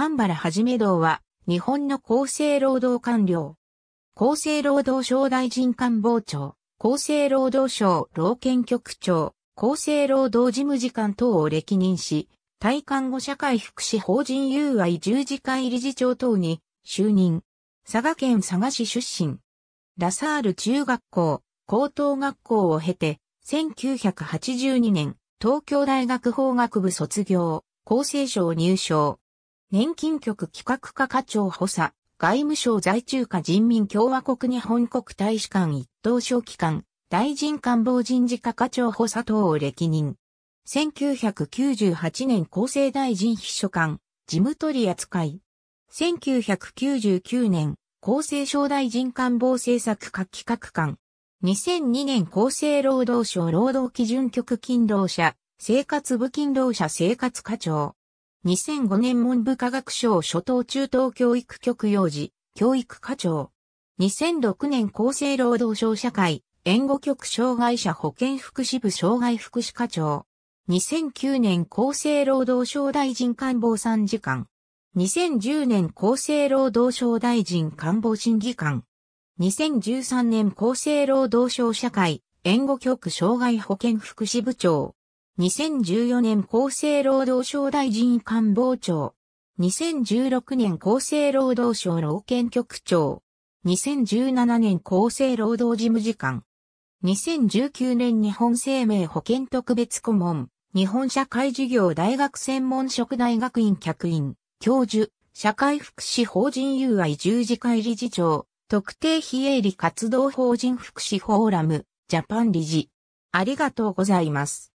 神原はじめ堂は、日本の厚生労働官僚。厚生労働省大臣官房長、厚生労働省老健局長、厚生労働事務次官等を歴任し、対看護社会福祉法人友愛十字会理事長等に就任。佐賀県佐賀市出身。ラサール中学校、高等学校を経て、1982年、東京大学法学部卒業、厚生省入省、年金局企画課課長補佐、外務省在中華人民共和国日本国大使館一等小機関、大臣官房人事課課長補佐等を歴任。1998年厚生大臣秘書官、事務取扱い。1999年、厚生省大臣官房政策課企画官。2002年厚生労働省労働基準局勤労者、生活部勤労者生活課長。2005年文部科学省初等中等教育局幼児、教育課長。2006年厚生労働省社会、援護局障害者保健福祉部障害福祉課長。2009年厚生労働省大臣官房参事官。2010年厚生労働省大臣官房審議官。2013年厚生労働省社会、援護局障害保健福祉部長。2014年厚生労働省大臣官房長。2016年厚生労働省老健局長。2017年厚生労働事務次官。2019年日本生命保険特別顧問。日本社会事業大学専門職大学院客員。教授。社会福祉法人友愛十字会理事長。特定非営利活動法人福祉フォーラム。ジャパン理事。ありがとうございます。